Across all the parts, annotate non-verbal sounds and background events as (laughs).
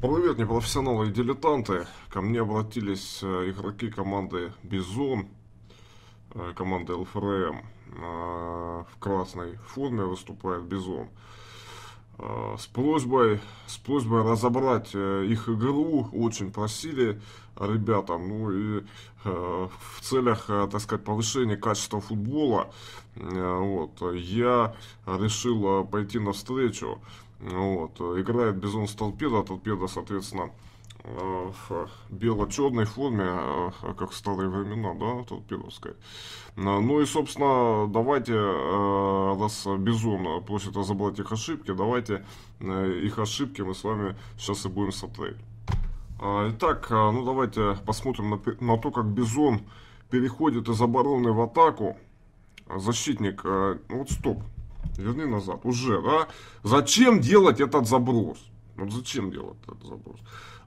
Привет, непрофессионалы и дилетанты. Ко мне обратились э, игроки команды «Бизон», э, команды ЛФРМ. Э, в красной форме выступает «Бизон». С просьбой, с просьбой разобрать их игру очень просили ребята. Ну и в целях, так сказать, повышения качества футбола вот, я решил пойти навстречу. встречу вот. Э, играет Бизон с торпедо, а торпедо, соответственно, э, в бело-черной форме, э, как в старые времена, да, торпедовская. Ну и, собственно, давайте, раз Бизон просит разобрать их ошибки, давайте их ошибки мы с вами сейчас и будем смотреть. Итак, ну давайте посмотрим на, на то, как Бизон переходит из обороны в атаку. Защитник, вот стоп, верни назад, уже, да? Зачем делать этот заброс? Вот зачем делать этот заброс?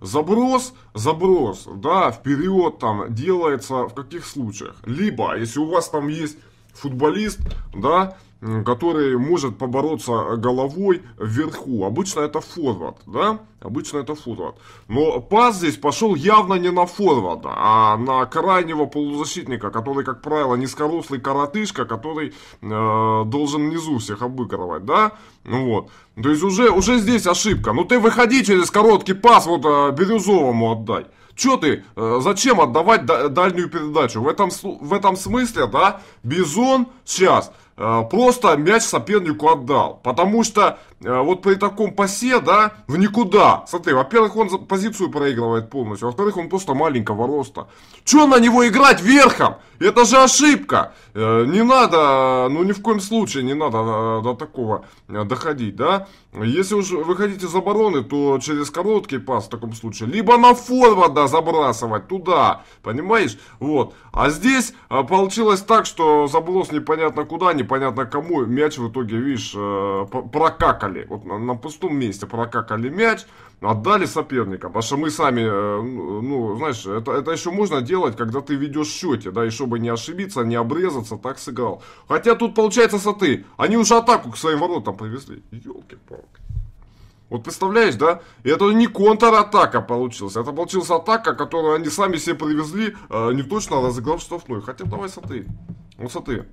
Заброс, заброс, да, вперед там делается в каких случаях? Либо, если у вас там есть футболист, да, который может побороться головой вверху. Обычно это форвард, да? Обычно это форвард. Но пас здесь пошел явно не на форварда, а на крайнего полузащитника, который, как правило, низкорослый коротышка, который э, должен внизу всех обыгрывать, да? Ну вот. То есть уже, уже здесь ошибка. Ну ты выходи через короткий пас, вот э, Бирюзовому отдай. Че ты, э, зачем отдавать дальнюю передачу? В этом, в этом смысле, да, Бизон сейчас Э, просто мяч сопернику отдал. Потому что Э, вот при таком пасе, да, в никуда. Смотри, во-первых, он позицию проигрывает полностью, во-вторых, он просто маленького роста. Че на него играть верхом? Это же ошибка. Э, не надо, ну ни в коем случае не надо э, до такого доходить, да. Если уж выходить за обороны, то через короткий пас в таком случае, либо на форварда забрасывать туда, понимаешь? Вот. А здесь получилось так, что заброс непонятно куда, непонятно кому, мяч в итоге, видишь, прокакал прокакали. Вот на, на пустом месте прокакали мяч, отдали соперникам. Потому что мы сами, э, ну, ну, знаешь, это, это еще можно делать, когда ты ведешь счете, да, и чтобы не ошибиться, не обрезаться, так сыграл. Хотя тут получается соты. Они уже атаку к своим воротам привезли. Елки-палки. Вот представляешь, да? И это не контратака получилась. Это получилась атака, которую они сами себе привезли, э, не точно разыграв штрафной. Хотя давай соты. Ну соты.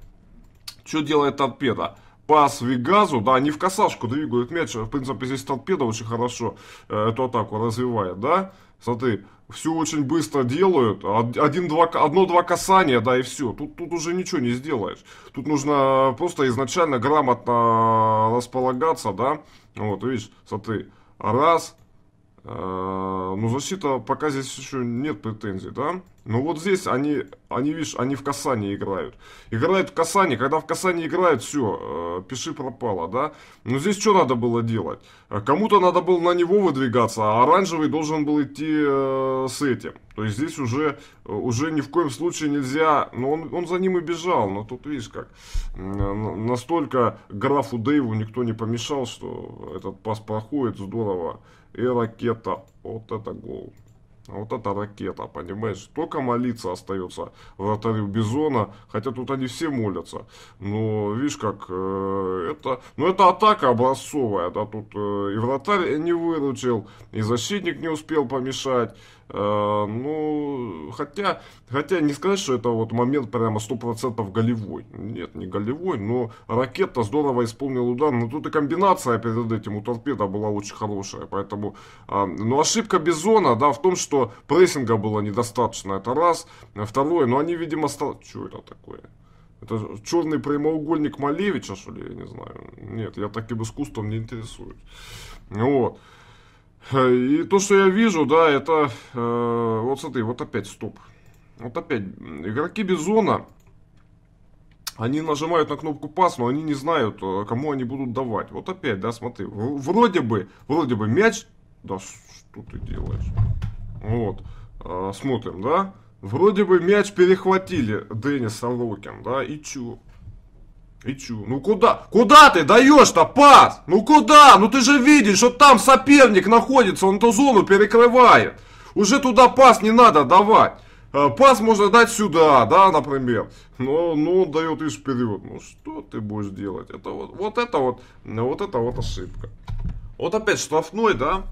Что делает торпеда? пас Вигазу, да, они в касашку двигают мяч, в принципе, здесь торпеда очень хорошо эту атаку развивает, да, смотри, все очень быстро делают, один-два, одно-два касания, да, и все, тут, тут уже ничего не сделаешь, тут нужно просто изначально грамотно располагаться, да, вот, видишь, смотри, раз, а, ну, защита пока здесь еще нет претензий, да? Но вот здесь они, они, видишь, они в касании играют. Играют в касании, когда в касании играют, все, э, пиши пропало, да? Но здесь что надо было делать? Кому-то надо было на него выдвигаться, а оранжевый должен был идти э, с этим. То есть здесь уже, уже ни в коем случае нельзя... Но он, он за ним и бежал, но тут, видишь, как... Настолько графу Дэйву никто не помешал, что этот пас проходит здорово. И ракета. Вот это гол. Вот это ракета, понимаешь? Только молиться остается вратарю Бизона. Хотя тут они все молятся. Но видишь, как э, это... Ну, это атака образцовая, да? Тут э, и вратарь не выручил, и защитник не успел помешать. Э, ну, хотя, хотя не сказать, что это вот момент прямо 100% голевой. Нет, не голевой, но ракета здорово исполнил удар. Но ну, тут и комбинация перед этим у торпеда была очень хорошая. Поэтому, а, Но ошибка Бизона, да, в том, что прессинга было недостаточно. Это раз. Второе, но ну, они, видимо, стал... Что это такое? Это черный прямоугольник Малевича, что ли, я не знаю. Нет, я таким искусством не интересуюсь. Вот. Э, и то, что я вижу, да, это... Э, вот смотри, вот опять стоп. Вот опять. Игроки Бизона, они нажимают на кнопку пас, но они не знают, э, кому они будут давать. Вот опять, да, смотри. Вроде бы, вроде бы мяч... Да что ты делаешь? Вот. Э, смотрим, да? Вроде бы мяч перехватили Денис Локин, да? И чё? И чё? Ну куда? Куда ты даешь-то пас? Ну куда? Ну ты же видишь, что там соперник находится, он эту зону перекрывает. Уже туда пас не надо давать. Э, пас можно дать сюда, да, например. Но, ну, но ну, он дает и вперед. Ну что ты будешь делать? Это вот, вот это вот, вот это вот ошибка. Вот опять штрафной, да?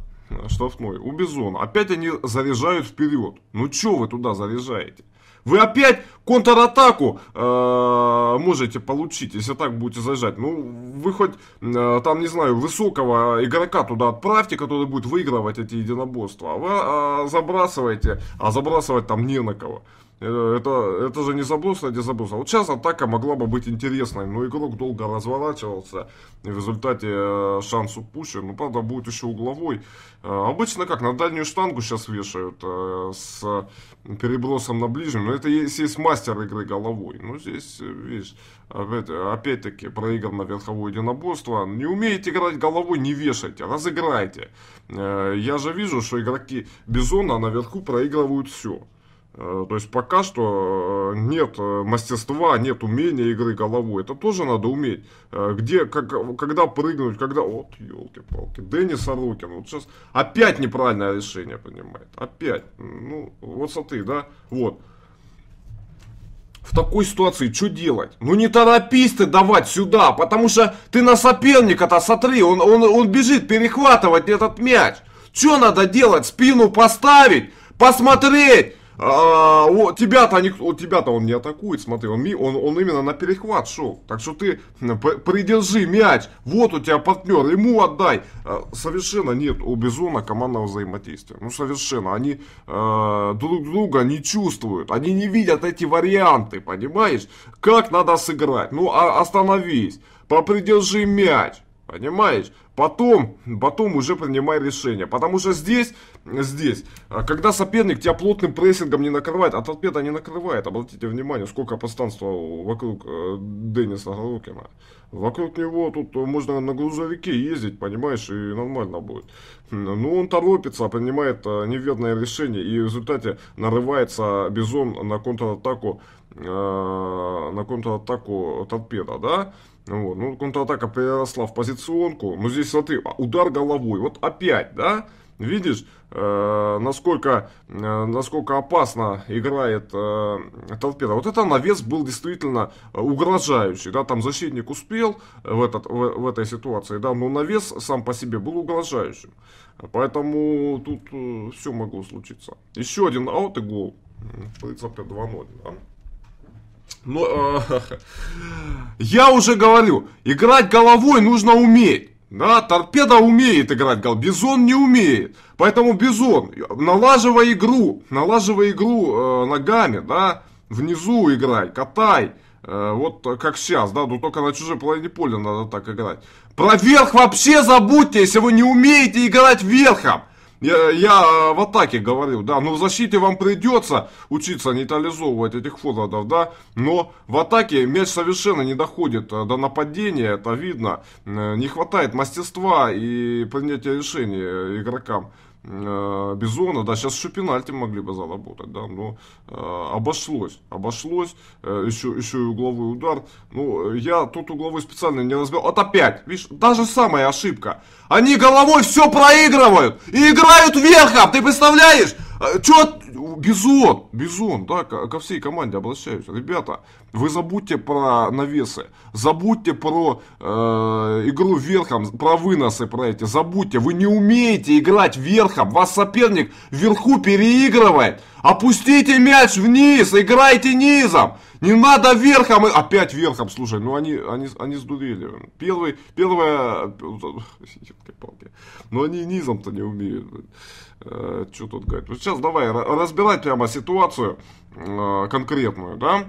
Штрафной. У Бизона. Опять они заряжают вперед. Ну что вы туда заряжаете? Вы опять контратаку э, можете получить, если так будете заезжать. Ну, вы хоть, э, там, не знаю, высокого игрока туда отправьте, который будет выигрывать эти единоборства. А вы э, забрасываете, а забрасывать там не на кого. Э, это, это же не заброс ради заброса. Вот сейчас атака могла бы быть интересной, но игрок долго разворачивался. И в результате э, шанс упущен. Ну, правда, будет еще угловой. Э, обычно как, на дальнюю штангу сейчас вешают э, с перебросом на ближнюю. Но это есть, есть мастер мастер игры головой. Ну, здесь, э, видишь, опять-таки проиграно верховое единоборство. Не умеете играть головой, не вешайте, разыграйте. Э, я же вижу, что игроки Бизона наверху проигрывают все. Э, то есть пока что нет мастерства, нет умения игры головой. Это тоже надо уметь. Где, как, когда прыгнуть, когда... Вот, елки-палки. Денис Сорокин. Вот сейчас опять неправильное решение, понимает. Опять. Ну, вот смотри, да? Вот. В такой ситуации что делать? Ну не торопись ты давать сюда, потому что ты на соперника-то сотри, он, он, он бежит перехватывать этот мяч. Что надо делать? Спину поставить, посмотреть, а, тебя-то они, тебя-то он не атакует, смотри, он, он, он именно на перехват шел. Так что ты придержи мяч, вот у тебя партнер, ему отдай. А, совершенно нет у Бизона командного взаимодействия. Ну, совершенно. Они а, друг друга не чувствуют, они не видят эти варианты, понимаешь? Как надо сыграть? Ну, а, остановись, попридержи мяч, понимаешь? Потом, потом уже принимай решение. Потому что здесь, здесь, а, когда соперник тебя плотным прессингом не накрывает, а торпеда не накрывает, обратите внимание, сколько пространства вокруг э, Дениса Горокина. Вокруг него тут можно на грузовике ездить, понимаешь, и нормально будет. Но он торопится, принимает э, неверное решение и в результате нарывается Бизон на контратаку, э, на контратаку торпеда, да? Вот. Ну, контратака переросла в позиционку. Но ну, здесь, смотри, а, удар головой. Вот опять, да? Видишь, э, насколько, э, насколько опасно играет э, торпеда. Вот это навес был действительно э, угрожающий. Да, там защитник успел в, этот, в, в этой ситуации, да, но навес сам по себе был угрожающим. Поэтому тут э, все могло случиться. Еще один аут и гол. Прицепка 2-0. Да? Но, ну, э, я уже говорю, играть головой нужно уметь. Да, торпеда умеет играть головой, Бизон не умеет. Поэтому Бизон, налаживай игру, налаживай игру э, ногами, да, внизу играй, катай. Э, вот как сейчас, да, но ну только на чужой половине поля надо так играть. Про верх вообще забудьте, если вы не умеете играть верхом. Я, я э, в атаке говорил, да, но ну, в защите вам придется учиться нейтрализовывать этих форвардов, да, но в атаке мяч совершенно не доходит э, до нападения, это видно, э, не хватает мастерства и принятия решений игрокам. Э, Бизона, да, сейчас еще пенальти могли бы заработать, да, но э, обошлось, обошлось, э, еще, еще и угловой удар, ну, я тут угловой специально не разбил, вот опять, видишь, та же самая ошибка, они головой все проигрывают и играют верхом, ты представляешь? А, чё? Бизон! Бизон, да, ко всей команде обращаюсь. Ребята, вы забудьте про навесы, забудьте про э, игру верхом, про выносы про эти, забудьте. Вы не умеете играть верхом, вас соперник вверху переигрывает. Опустите мяч вниз, играйте низом. Не надо верхом! И... Опять верхом, слушай, ну они, они, они сдурели. Первый, первое, палки. Но они низом-то не умеют. Э, Что тут говорить? Вот сейчас давай разбирать прямо ситуацию э, конкретную, да?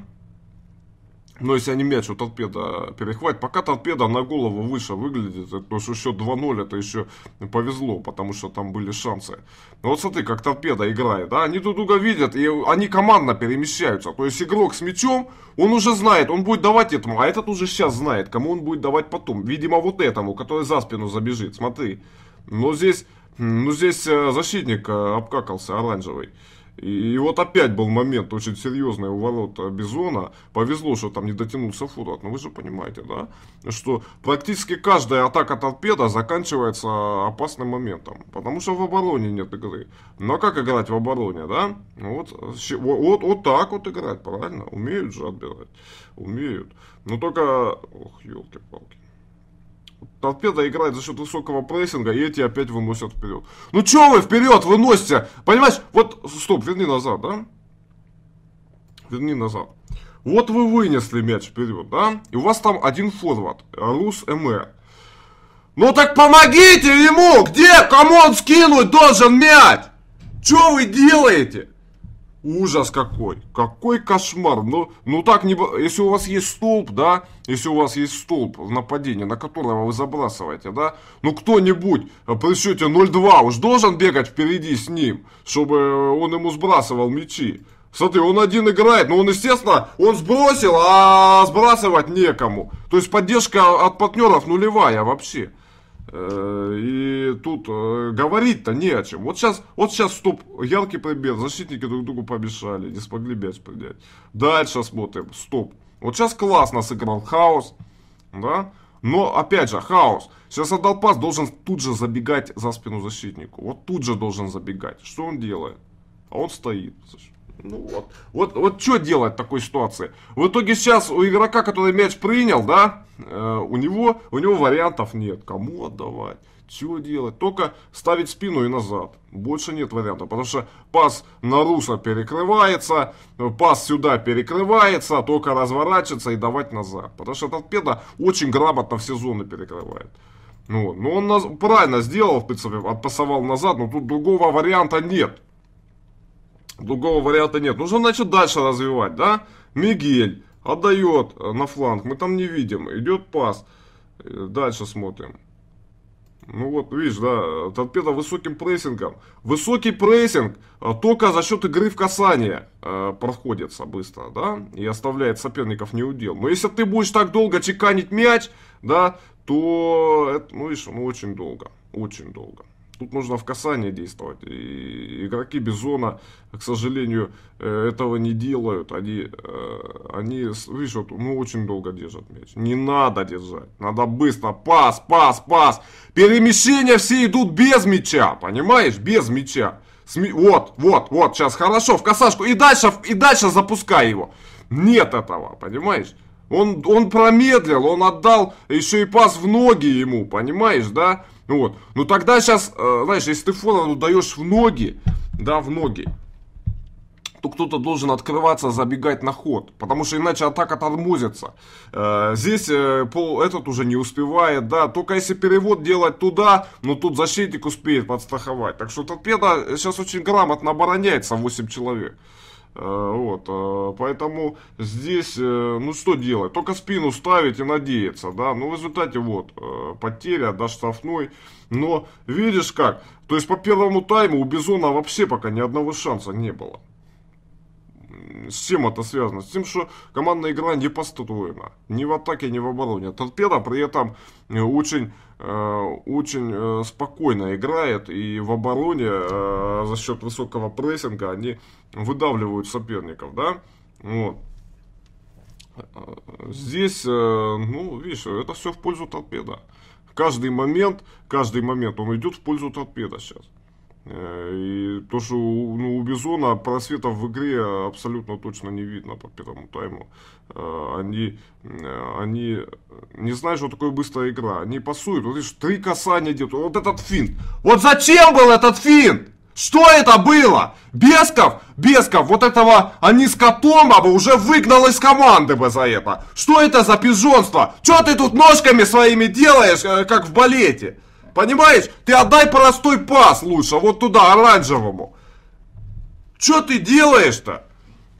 Но ну, если они мяч у торпеда перехватит, пока торпеда на голову выше выглядит, то что еще 2-0 это еще повезло, потому что там были шансы. Но вот смотри, как торпеда играет, да, они друг друга видят, и они командно перемещаются. То есть игрок с мячом, он уже знает, он будет давать этому, а этот уже сейчас знает, кому он будет давать потом. Видимо, вот этому, который за спину забежит, смотри. Но здесь, ну здесь э, защитник э, обкакался, оранжевый. И, и вот опять был момент очень серьезный у ворот э, Бизона. Повезло, что там не дотянулся Фурат. Но ну, вы же понимаете, да? Что практически каждая атака торпеда заканчивается э, опасным моментом. Потому что в обороне нет игры. Но как играть в обороне, да? Ну, вот, э, вот, вот так вот играть, правильно? Умеют же отбирать. Умеют. Но только... Ох, елки-палки. Торпеда играет за счет высокого прессинга, и эти опять выносят вперед. Ну что вы вперед выносите? Понимаешь, вот, стоп, верни назад, да? Верни назад. Вот вы вынесли мяч вперед, да? И у вас там один форвард, Рус МР. Ну так помогите ему! Где? Кому он скинуть должен мяч? Что вы делаете? ужас какой, какой кошмар. Ну, ну так не... Если у вас есть столб, да, если у вас есть столб в нападении, на которого вы забрасываете, да, ну кто-нибудь при счете 0-2 уж должен бегать впереди с ним, чтобы э, он ему сбрасывал мячи. Смотри, он один играет, но он, естественно, он сбросил, а сбрасывать некому. То есть поддержка от партнеров нулевая вообще. Э, и тут э, говорить-то не о чем. Вот сейчас, вот сейчас стоп, ялки пример. Защитники друг другу помешали, не смогли мяч принять. Дальше смотрим, стоп. Вот сейчас классно сыграл хаос, да? Но, опять же, хаос. Сейчас отдал пас, должен тут же забегать за спину защитнику. Вот тут же должен забегать. Что он делает? А он стоит. Слушай. Ну вот. Вот, вот что делать в такой ситуации? В итоге сейчас у игрока, который мяч принял, да, э, у, него, у него вариантов нет. Кому отдавать? Чего делать? Только ставить спину и назад. Больше нет варианта, потому что пас на Руса перекрывается, пас сюда перекрывается, только разворачиваться и давать назад. Потому что торпеда очень грамотно все зоны перекрывает. Ну, ну он нас правильно сделал, в принципе, отпасовал назад, но тут другого варианта нет. Другого варианта нет. Нужно начать дальше развивать, да? Мигель отдает э, на фланг. Мы там не видим. Идет пас. Э, дальше смотрим. Ну вот, видишь, да, торпеда высоким прессингом. Высокий прессинг э, только за счет игры в касание э, проходится быстро, да, и оставляет соперников неудел. Но если ты будешь так долго чеканить мяч, да, то, это, ну, видишь, ну, очень долго, очень долго. Тут нужно в касание действовать. И игроки Бизона, к сожалению, э, этого не делают. Они, э, они видишь, вот, ну, очень долго держат мяч. Не надо держать. Надо быстро. Пас, пас, пас. Перемещения все идут без мяча. Понимаешь? Без мяча. Сми... Вот, вот, вот. Сейчас хорошо. В касашку. И дальше, и дальше запускай его. Нет этого, понимаешь? Он, он промедлил, он отдал еще и пас в ноги ему, понимаешь, да? Ну вот. Ну тогда сейчас, э, знаешь, если ты Фонану даешь в ноги, да, в ноги, то кто-то должен открываться, забегать на ход, потому что иначе атака тормозится. Э, здесь э, пол, этот уже не успевает, да, только если перевод делать туда, но тут защитник успеет подстраховать. Так что торпеда сейчас очень грамотно обороняется, 8 человек. Э, вот, э, поэтому здесь, э, ну что делать, только спину ставить и надеяться, да, ну в результате вот, потеря, да, штрафной, но видишь как, то есть по первому тайму у Бизона вообще пока ни одного шанса не было с чем это связано? С тем, что командная игра не построена. Ни в атаке, ни в обороне. Торпеда при этом э, очень, э, очень э, спокойно играет. И в обороне за счет высокого прессинга они выдавливают соперников. Да? Вот. Здесь, ну, видишь, это все в пользу торпеда. Каждый момент, каждый момент он идет в пользу торпеда сейчас. Э, и то, что ну, у Бизона просветов в игре абсолютно точно не видно по первому тайму. Э, они, э, они не знают, что такое быстрая игра. Они пасуют. Вот видишь, три касания идет. Вот этот финт. Вот зачем был этот финт? Что это было? Бесков, Бесков, вот этого они а с котом а бы уже выгнал из команды бы за это. Что это за пижонство? Что ты тут ножками своими делаешь, как в балете? Понимаешь? Ты отдай простой пас лучше, вот туда, оранжевому. Что ты делаешь-то?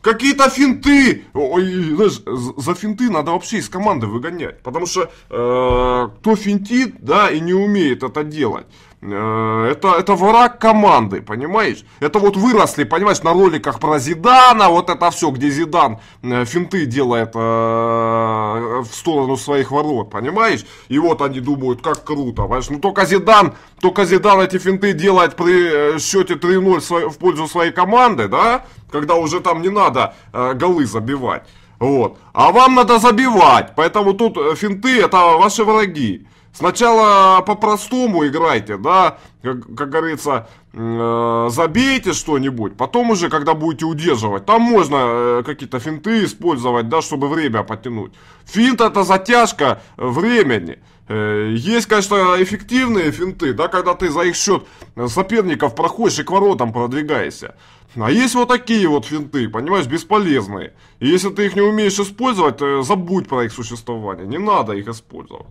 Какие-то финты. Ой, знаешь, за финты надо вообще из команды выгонять. Потому что э, кто финтит, да, и не умеет это делать. Э, это, это враг команды, понимаешь? Это вот выросли, понимаешь, на роликах про Зидана, вот это все, где Зидан э, финты делает э, в сторону своих ворот, понимаешь? И вот они думают, как круто, понимаешь? Ну только Зидан, только Зидан эти финты делает при э, счете 3-0 в пользу своей команды, да? Когда уже там не надо э, голы забивать. Вот. А вам надо забивать, поэтому тут финты это ваши враги. Сначала по-простому играйте, да, как, как говорится, э, забейте что-нибудь, потом уже, когда будете удерживать, там можно э, какие-то финты использовать, да, чтобы время потянуть. Финт это затяжка э, времени. Э, есть, конечно, эффективные финты, да, когда ты за их счет соперников проходишь и к воротам продвигаешься. А есть вот такие вот финты, понимаешь, бесполезные. И если ты их не умеешь использовать, э, забудь про их существование, не надо их использовать.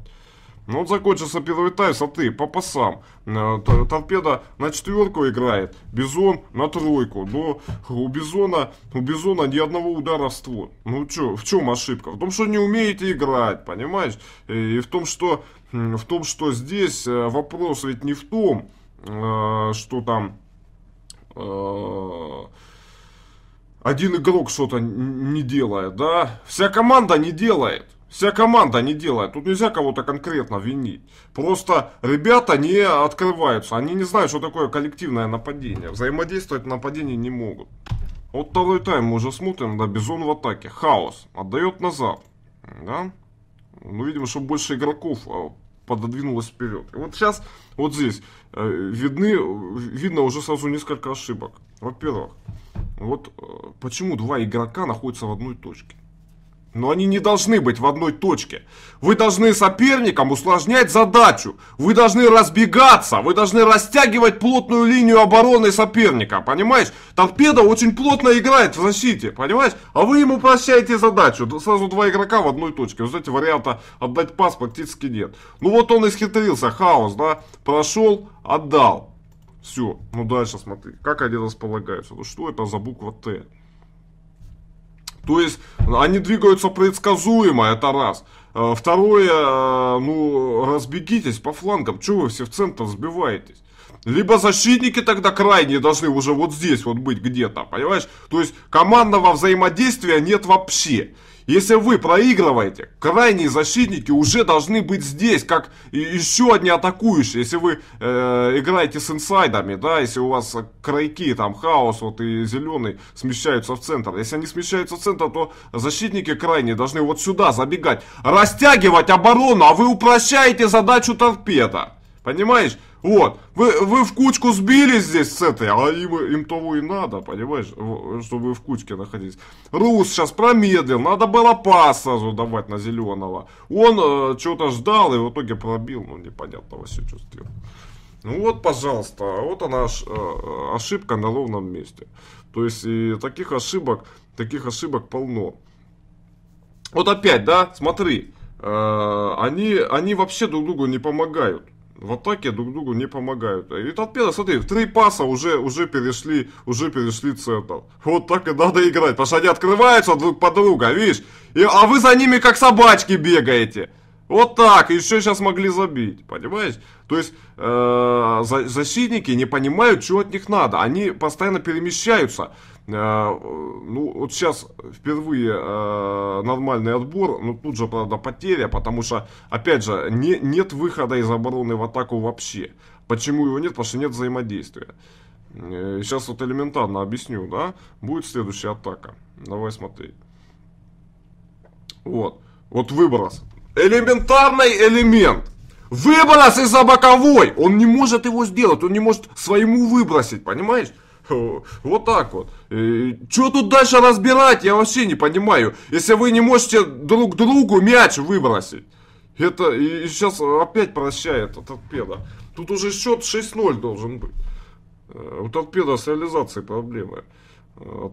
Ну вот закончился первый тайс, а ты по пасам. Э, торпеда на четверку играет, Бизон на тройку. Но ну, у Бизона, у Бизона ни одного удара в ствол. Ну чё, в чем ошибка? В том, что не умеете играть, понимаешь? И в том, что, в том, что здесь э, вопрос ведь не в том, э, что там один игрок что-то не делает, да? Вся команда не делает. Вся команда не делает. Тут нельзя кого-то конкретно винить. Просто ребята не открываются. Они не знают, что такое коллективное нападение. Взаимодействовать нападение не могут. Вот второй тайм мы уже смотрим. Да, Бизон в атаке. Хаос. Отдает назад. Да? Ну, видимо, что больше игроков а, пододвинулось вперед. И вот сейчас, вот здесь, э, видны, видно уже сразу несколько ошибок. Во-первых, вот э, почему два игрока находятся в одной точке. Но они не должны быть в одной точке. Вы должны соперникам усложнять задачу. Вы должны разбегаться. Вы должны растягивать плотную линию обороны соперника. Понимаешь? Торпеда очень плотно играет в защите. Понимаешь? А вы ему прощаете задачу. Сразу два игрока в одной точке. Вот эти варианта отдать пас практически нет. Ну вот он исхитрился. Хаос, да? Прошел, отдал. Все. Ну дальше смотри. Как они располагаются? Ну что это за буква Т? То есть они двигаются предсказуемо, это раз. Э, второе, э, ну, разбегитесь по флангам. Чего вы все в центр сбиваетесь? Либо защитники тогда крайние должны уже вот здесь вот быть где-то, понимаешь? То есть командного взаимодействия нет вообще. Если вы проигрываете, крайние защитники уже должны быть здесь, как еще одни атакующие. Если вы э, играете с инсайдами, да, если у вас э, крайки, там, хаос, вот и зеленый смещаются в центр. Если они смещаются в центр, то защитники крайние должны вот сюда забегать, растягивать оборону, а вы упрощаете задачу торпеда. Понимаешь? Вот. Вы, вы в кучку сбились здесь с этой, а им, им того и надо, понимаешь? Чтобы вы в кучке находились. Рус сейчас промедлил. Надо было пас сразу давать на Зеленого. Он э, что-то ждал и в итоге пробил. Ну, непонятно все чувствовал. Ну вот, пожалуйста, вот она э, ошибка на ровном месте. То есть и таких ошибок, таких ошибок полно. Вот опять, да, смотри, э, они, они вообще друг другу не помогают в атаке друг другу не помогают. И торпеда, смотри, в три паса уже, уже перешли, уже перешли центр. Вот так и надо играть, потому что они открываются друг под друга, видишь? И, а вы за ними как собачки бегаете. Вот так, еще сейчас могли забить, понимаешь? То есть э, защитники не понимают, чего от них надо. Они постоянно перемещаются. Э, ну, вот сейчас впервые э, нормальный отбор, но тут же, правда, потеря, потому что, опять же, не, нет выхода из обороны в атаку вообще. Почему его нет? Потому что нет взаимодействия. Э, сейчас вот элементарно объясню, да? Будет следующая атака. Давай смотри. Вот. Вот выброс. Элементарный элемент. Выброс из-за боковой. Он не может его сделать. Он не может своему выбросить, понимаешь? Э, вот так вот. Э, Чего тут дальше разбирать, я вообще не понимаю. Если вы не можете друг другу мяч выбросить. Это и сейчас опять прощает этот торпеда. Тут уже счет 6-0 должен быть. Э, у торпеда с реализацией проблемы.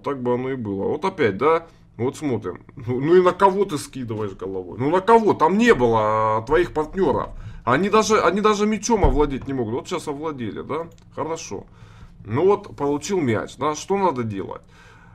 Так бы оно и было. Вот опять, да? Вот смотрим. Ну, ну, и на кого ты скидываешь головой? Ну на кого? Там не было а, твоих партнеров. Они даже, они даже мечом овладеть не могут. Вот сейчас овладели, да? Хорошо. Ну вот, получил мяч, да, что надо делать?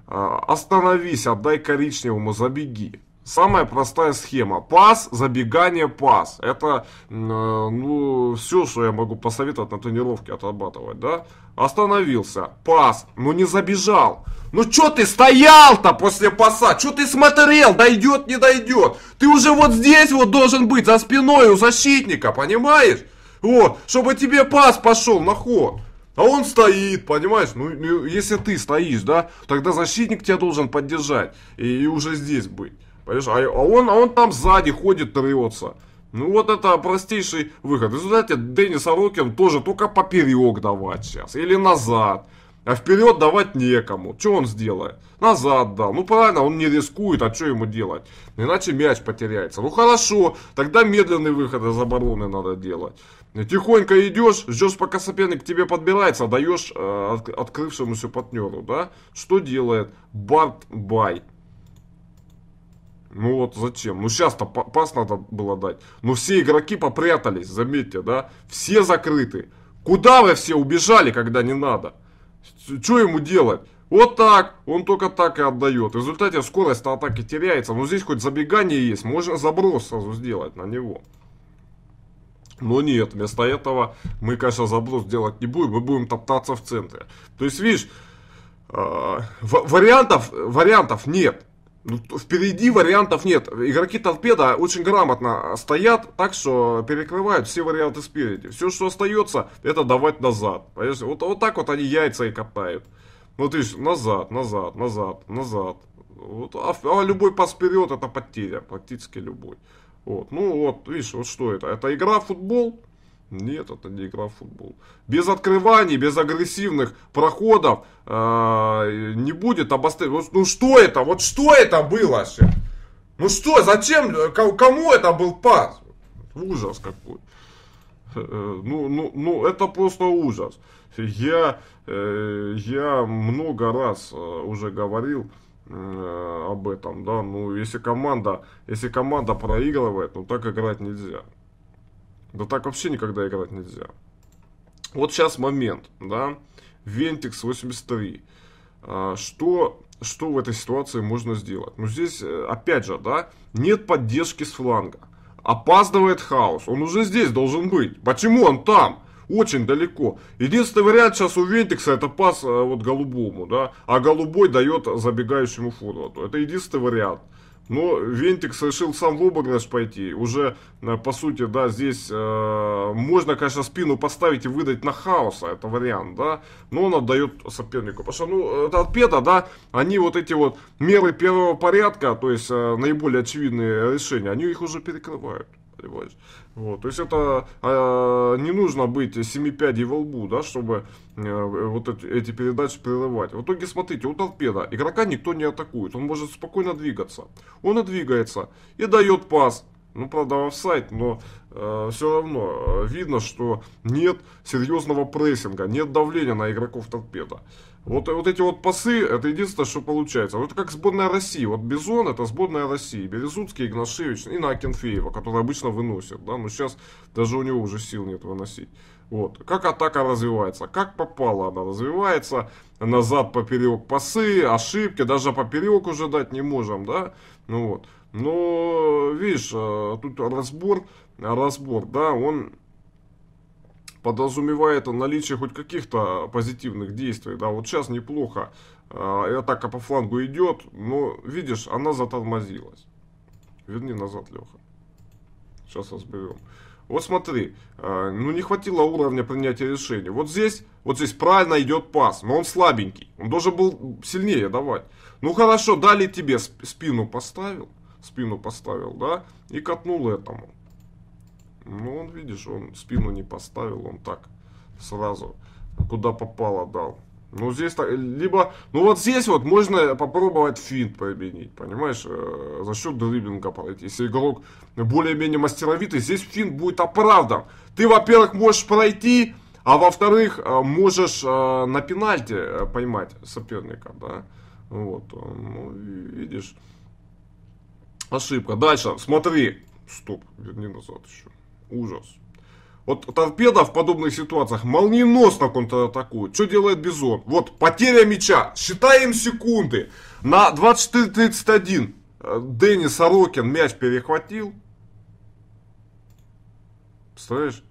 А, остановись, отдай коричневому, забеги. Самая простая схема. Пас, забегание, пас. Это, э, ну, все, что я могу посоветовать на тренировке отрабатывать, да? Остановился, пас, ну не забежал. Ну что ты стоял-то после паса? Что ты смотрел, дойдет, не дойдет? Ты уже вот здесь вот должен быть, за спиной у защитника, понимаешь? Вот, чтобы тебе пас пошел на ход. А он стоит, понимаешь? Ну, ну, если ты стоишь, да, тогда защитник тебя должен поддержать и, и уже здесь быть. Понимаешь? А, а, он, а он там сзади ходит, трется. Ну вот это простейший выход. В результате Денис Сорокин тоже только поперек давать сейчас. Или назад. А вперед давать некому. Что он сделает? Назад дал. Ну правильно, он не рискует, а что ему делать? Иначе мяч потеряется. Ну хорошо, тогда медленный выход из обороны надо делать. Ну, тихонько идешь, ждешь, пока соперник к тебе подбирается, даешь э, от, открывшемуся партнеру, да? Что делает? Барт бай. Ну вот зачем? Ну сейчас-то пас надо было дать. Но ну, все игроки попрятались, заметьте, да? Все закрыты. Куда вы все убежали, когда не надо? Что ему делать? Вот так, он только так и отдает. В результате скорость атаки теряется, но ну, здесь хоть забегание есть, можно заброс сразу сделать на него. Но нет, вместо этого мы, конечно, заблуд делать не будем, мы будем топтаться в центре. То есть, видишь, э, вариантов, вариантов нет. Ну, впереди вариантов нет. Игроки торпеда очень грамотно стоят, так что перекрывают все варианты спереди. Все, что остается, это давать назад. Понимаешь? Вот, вот так вот они яйца и катают. Ну ты ж назад, назад, назад, назад. Вот, а, а любой пас вперед это потеря, практически любой. Вот. Ну вот, видишь, вот что это? Это игра в футбол? Нет, это не игра в футбол. Без открываний, без агрессивных проходов э, не будет обострения. Ну что это? Вот что это было? вообще? Ну что, зачем? Кому это был пас? Ужас какой. Э, э, ну, ну, ну, это просто ужас. Я, я много раз уже говорил, Э, об этом, да, ну, если команда, если команда проигрывает, ну, так играть нельзя. Да так вообще никогда играть нельзя. Вот сейчас момент, да, Вентикс 83. А, что, что в этой ситуации можно сделать? Ну, здесь, э, опять же, да, нет поддержки с фланга. Опаздывает хаос, он уже здесь должен быть. Почему он там? Очень далеко. Единственный вариант сейчас у Вентикса это пас э, вот голубому, да, а голубой дает забегающему форварду. Это единственный вариант. Но Вентикс решил сам в обыгрыш пойти. Уже, э, по сути, да, здесь э, можно, конечно, спину поставить и выдать на хаоса, это вариант, да. Но он отдает сопернику. Потому что, ну, это Педа, да, они вот эти вот меры первого порядка, то есть э, наиболее очевидные решения, они их уже перекрывают. Понимаешь? Вот, то есть это э, не нужно быть семипядей во лбу, да, чтобы э, вот эти, эти передачи прерывать. В итоге, смотрите, у торпеда игрока никто не атакует, он может спокойно двигаться. Он и двигается и дает пас, ну, правда, в сайт, но Э, все равно э, видно, что нет серьезного прессинга, нет давления на игроков торпеда. Вот, э, вот эти вот пасы, это единственное, что получается. Вот это как сборная России. Вот Бизон это сборная России. Березуцкий, Игнашевич и Накинфеева, который обычно выносит. Да? Но сейчас даже у него уже сил нет выносить. Вот. Как атака развивается, как попала она развивается, назад поперек пасы, ошибки, даже поперек уже дать не можем, да, ну вот. Но, видишь, а, тут разбор, разбор, да, он подразумевает наличие хоть каких-то позитивных действий. Да, вот сейчас неплохо. Э, атака по флангу идет, но, видишь, она затормозилась. Верни назад, Леха. Сейчас разберем. Вот смотри, а, ну не хватило уровня принятия решения. Вот здесь, вот здесь правильно идет пас, но он слабенький. Он должен был сильнее давать. Ну хорошо, дали тебе, спину поставил спину поставил, да, и катнул этому. Ну, он, видишь, он спину не поставил, он так сразу куда попало дал. Ну, здесь так, либо, ну, вот здесь вот можно попробовать финт применить, понимаешь, э, за счет дриблинга пройти. Если игрок более-менее мастеровитый, здесь финт будет оправдан. Ты, во-первых, можешь пройти, а во-вторых, э, можешь э, на пенальти поймать соперника, да. Вот, ну, видишь... Ошибка. Дальше, смотри. Стоп, верни назад еще. Ужас. Вот торпеда в подобных ситуациях молниеносно контратакует. Что делает Бизон? Вот, потеря мяча. Считаем секунды. На 24.31 э, Дэнни Сорокин мяч перехватил. Представляешь?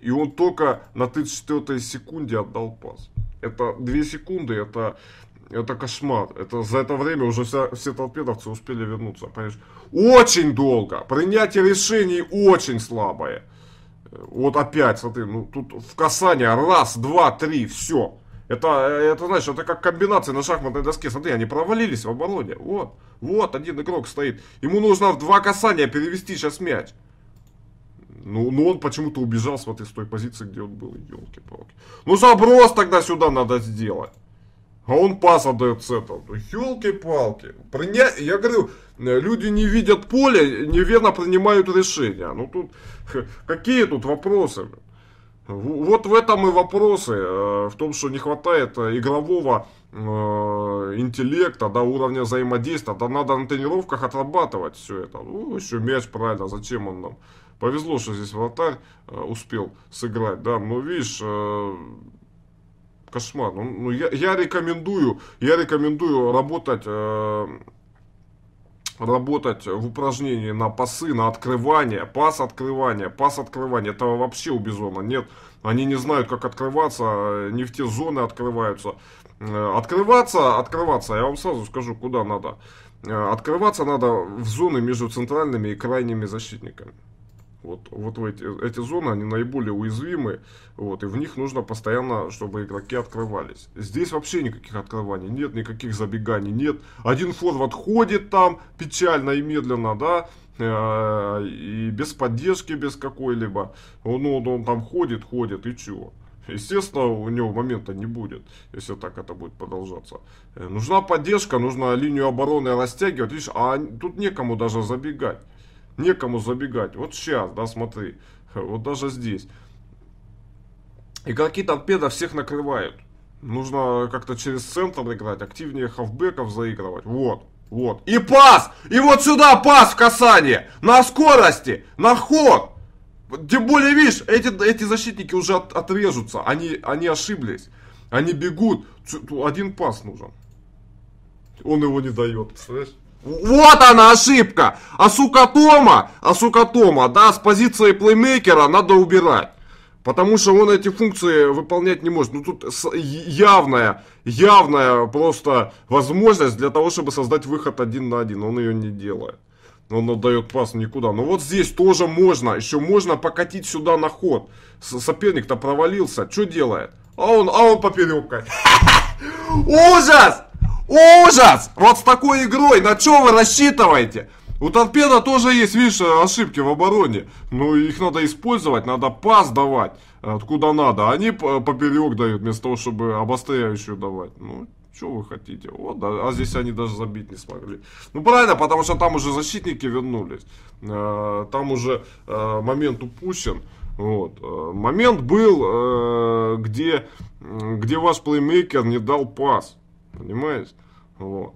И он только на 34 секунде отдал пас. Это 2 секунды, это это кошмар. Это за это время уже вся, все торпедовцы успели вернуться. Понимаешь? Очень долго. Принятие решений очень слабое. Вот опять, смотри, ну тут в касание раз, два, три, все. Это, это, знаешь, это как комбинация на шахматной доске. Смотри, они провалились в обороне. Вот, вот один игрок стоит. Ему нужно в два касания перевести сейчас мяч. Ну, ну он почему-то убежал, смотри, с той позиции, где он был. Елки-палки. Ну заброс тогда сюда надо сделать. А он пас отдает с этого. Елки-палки. Ну, Приня... Я говорю, люди не видят поле, неверно принимают решения. Ну тут, (laughs) какие тут вопросы? Вот в этом и вопросы, э, в том, что не хватает э, игрового э, интеллекта, да, уровня взаимодействия, да надо на тренировках отрабатывать все это. Ну, еще мяч правильно, зачем он нам? Повезло, что здесь вратарь успел сыграть, да, но видишь, кошмар. Ну, ну я, я рекомендую, я рекомендую работать, э, работать в упражнении на пасы, на открывание, пас открывания, пас открывания. Этого вообще у Бизона нет. Они не знают, как открываться, э, не в те зоны открываются. Э, открываться, открываться, я вам сразу скажу, куда надо. Э, открываться надо в зоны между центральными и крайними защитниками. Вот, вот в эти, эти зоны, они наиболее уязвимы, вот, и в них нужно постоянно, чтобы игроки открывались. Здесь вообще никаких открываний нет, никаких забеганий нет. Один форвард ходит там печально и медленно, да, э, и без поддержки, без какой-либо. Он, ну, он, он там ходит, ходит, и чего? Естественно, у него момента не будет, если так это будет продолжаться. Э, нужна поддержка, нужно линию обороны растягивать, видишь, а тут некому даже забегать некому забегать. Вот сейчас, да, смотри, вот даже здесь. Игроки торпеда всех накрывают. Нужно как-то через центр играть, активнее хавбеков заигрывать. Вот, вот. И пас! И вот сюда пас в касание! На скорости! На ход! Тем более, видишь, эти, эти защитники уже от, отрежутся. Они, они ошиблись. Они бегут. Один пас нужен. Он его не дает, представляешь? Вот она ошибка! А сука Тома, а сука Тома, да, с позиции плеймейкера надо убирать. Потому что он эти функции выполнять не может. Ну тут явная, явная просто возможность для того, чтобы создать выход один на один. Он ее не делает. Он отдает пас никуда. Но вот здесь тоже можно. Еще можно покатить сюда на ход. Соперник-то провалился. Что делает? А он, а он попереккой. (laughs) Ужас! Ужас! Вот с такой игрой, на что вы рассчитываете? У торпеда тоже есть, видишь, ошибки в обороне. Ну, их надо использовать, надо пас давать, откуда надо. Они поперек дают, вместо того, чтобы обостряющую давать. Ну, что вы хотите? Вот, да, а здесь они даже забить не смогли. Ну, правильно, потому что там уже защитники вернулись. Э, там уже э, момент упущен. Вот. Э, момент был, где, где ваш плеймейкер не дал пас. Понимаешь? Вот.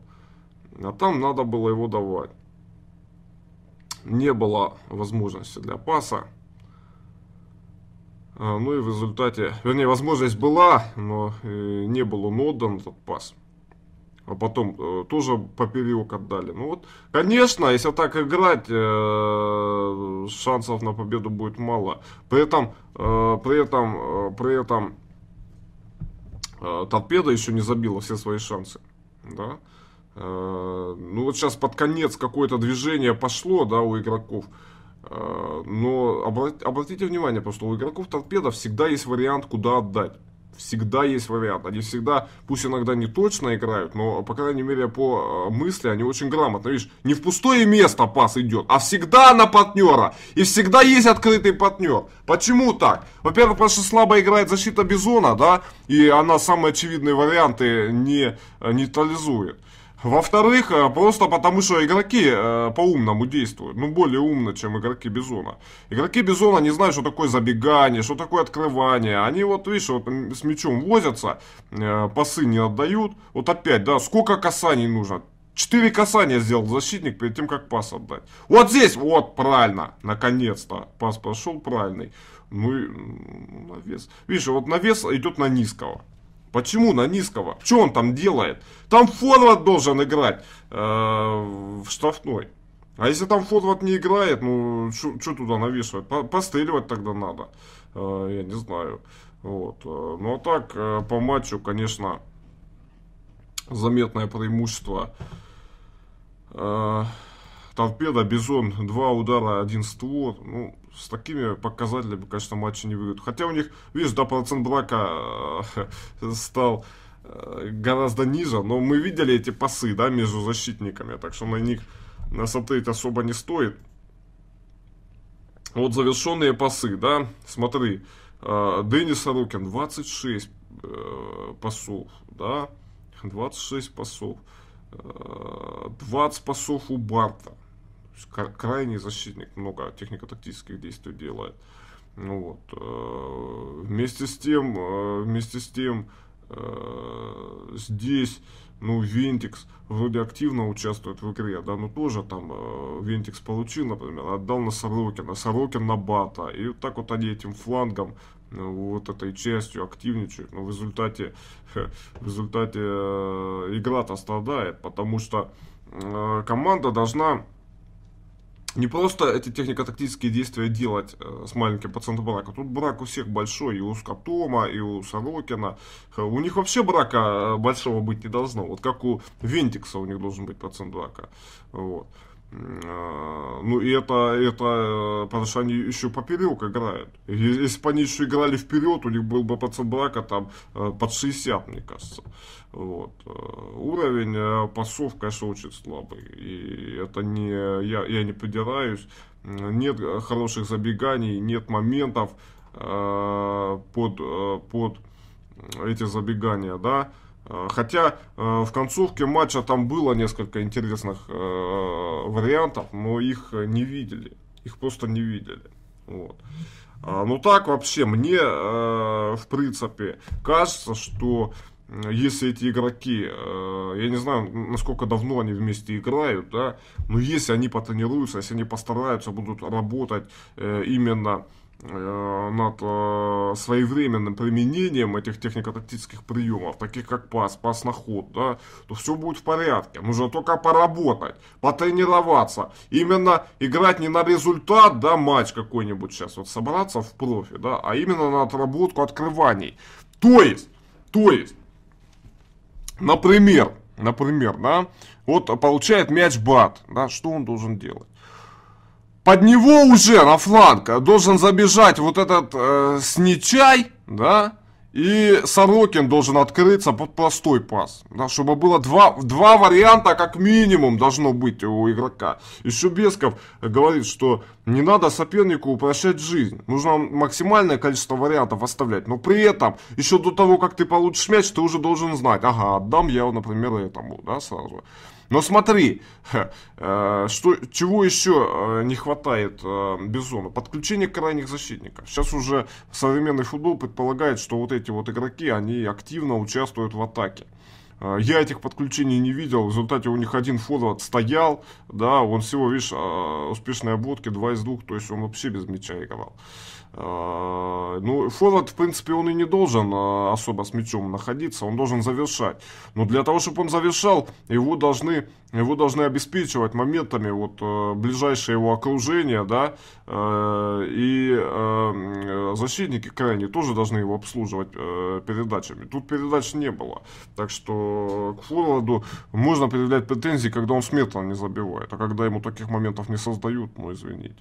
А там надо было его давать. Не было возможности для паса. А, ну и в результате, вернее, возможность была, но э, не был он отдан этот пас. А потом э, тоже поперек отдали. Ну вот, конечно, если так играть, э, шансов на победу будет мало. При этом, при этом, при этом Э, торпеда еще не забила все свои шансы, да. Э, ну вот сейчас под конец какое-то движение пошло, да, у игроков. Э, но обратите внимание, просто у игроков торпеда всегда есть вариант, куда отдать всегда есть вариант. Они всегда, пусть иногда не точно играют, но, по крайней мере, по э, мысли они очень грамотно. Видишь, не в пустое место пас идет, а всегда на партнера. И всегда есть открытый партнер. Почему так? Во-первых, потому что слабо играет защита Бизона, да, и она самые очевидные варианты не э, нейтрализует. Во-вторых, э, просто потому что игроки э, по-умному действуют. Ну, более умно, чем игроки Бизона. Игроки Бизона не знают, что такое забегание, что такое открывание. Они вот, видишь, вот с мячом возятся, э, пасы не отдают. Вот опять, да, сколько касаний нужно? Четыре касания сделал защитник перед тем, как пас отдать. Вот здесь, вот, правильно, наконец-то. Пас прошел правильный. Ну, навес. Видишь, вот навес идет на низкого. Почему на низкого? Что он там делает? Там форвард должен играть э, в штрафной. А если там форвард не играет, ну, что туда навешивать? По постреливать тогда надо. Э, я не знаю. Вот. Э, ну, а так, э, по матчу, конечно, заметное преимущество... Э, торпеда, Бизон, два удара, один створ. Ну, с такими показателями, конечно, матчи не выиграют. Хотя у них, видишь, да, процент брака э, (laughs) стал э, гораздо ниже, но мы видели эти пасы, да, между защитниками, так что на них смотреть особо не стоит. Вот завершенные пасы, да, смотри, э, Денис Сорокин 26 э, пасов, да, 26 пасов, 20 э, пасов у Барта, крайний защитник, много технико-тактических действий делает. Ну вот. Э, вместе с тем, э, вместе с тем, э, здесь, ну, Вентикс вроде активно участвует в игре, да, но ну, тоже там Вентикс получил, например, отдал на Сорокина, Сорокин на Бата, и вот так вот они этим флангом вот этой частью активничают, но в результате, (laughs) в результате игра-то страдает, потому что команда должна не просто эти технико-тактические действия делать э, с маленьким пациентом брака. Тут брак у всех большой, и у Скотома, и у Сорокина. У них вообще брака э, большого быть не должно. Вот как у Вентикса у них должен быть пациент брака. Вот. Э, ну, и это, это, э, потому что они еще поперек играют. Если бы они еще играли вперед, у них был бы процент брака там э, под 60, мне кажется. Вот. Уровень пасов, конечно, очень слабый. И это не, я, я не придираюсь. Нет хороших забеганий, нет моментов под, под эти забегания, да. Э, хотя э, в концовке матча там было несколько интересных э, вариантов, но их не видели. Их просто не видели. Вот. А, ну так вообще, мне в принципе кажется, что если эти игроки, я не знаю, насколько давно они вместе играют, да, но если они потренируются, если они постараются, будут работать именно Э, над э, своевременным применением этих технико-тактических приемов, таких как пас, пас на ход, да, то все будет в порядке. Нужно только поработать, потренироваться. Именно играть не на результат, да, матч какой-нибудь сейчас, вот собраться в профи, да, а именно на отработку открываний. То есть, то есть, например, например, да, вот получает мяч бат, да, что он должен делать? под него уже на фланг э, должен забежать вот этот э, Сничай, да, и Сорокин должен открыться под простой пас, да, чтобы было два, два варианта как минимум должно быть у игрока. И Шубесков говорит, что не надо сопернику упрощать жизнь. Нужно максимальное количество вариантов оставлять. Но при этом, еще до того, как ты получишь мяч, ты уже должен знать. Ага, отдам я, например, этому, да, сразу. Но смотри, (laughs) э, что, чего еще э, не хватает э, Бизону? Подключение крайних защитников. Сейчас уже современный футбол предполагает, что вот эти вот игроки, они активно участвуют в атаке. А, я этих подключений не видел, в результате у них один форвард стоял, да, он всего, видишь, а, успешные обводки 2 из 2, то есть он вообще без мяча играл. А, ну, форвард, в принципе, он и не должен а, особо с мячом находиться, он должен завершать. Но для того, чтобы он завершал, его должны, его должны обеспечивать моментами вот э, ближайшее его окружение, да, э, и э, защитники крайне тоже должны его обслуживать передачами. Тут передач не было. Так что к форварду можно предъявлять претензии, когда он смертно не забивает, а когда ему таких моментов не создают, ну, извините.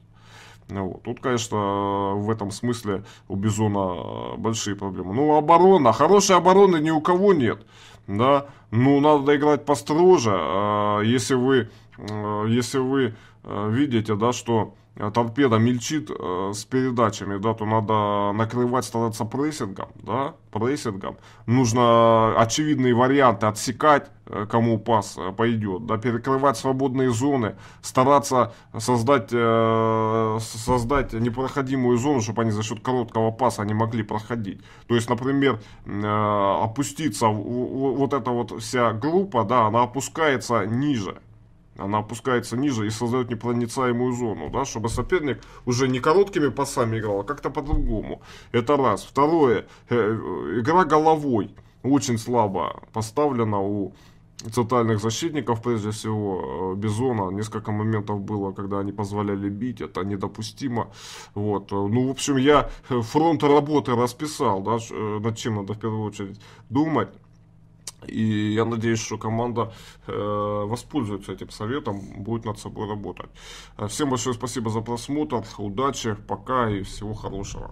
Ну, вот. Тут, конечно, в этом смысле у Бизона э, большие проблемы. Ну, оборона. Хорошей обороны ни у кого нет. Да? Ну, надо играть построже. А, если вы, э, если вы Э, видите, да, что э, торпеда мельчит э, с передачами, да, то надо накрывать, стараться прессингом, да, прессингом. Нужно очевидные варианты отсекать, э, кому пас э, пойдет, да, перекрывать свободные зоны, стараться создать, э, создать непроходимую зону, чтобы они за счет короткого паса не могли проходить. То есть, например, э, опуститься, вот эта вот вся группа, да, она опускается ниже, она опускается ниже и создает непроницаемую зону, да, чтобы соперник уже не короткими пасами играл, а как-то по-другому. Это раз. Второе, э, э, игра головой очень слабо поставлена у центральных защитников, прежде всего, э, Бизона. Несколько моментов было, когда они позволяли бить, это недопустимо. Вот. Ну, в общем, я фронт работы расписал, да, над чем надо в первую очередь думать. И я надеюсь, что команда э, воспользуется этим советом, будет над собой работать. Э, всем большое спасибо за просмотр, удачи, пока и всего хорошего.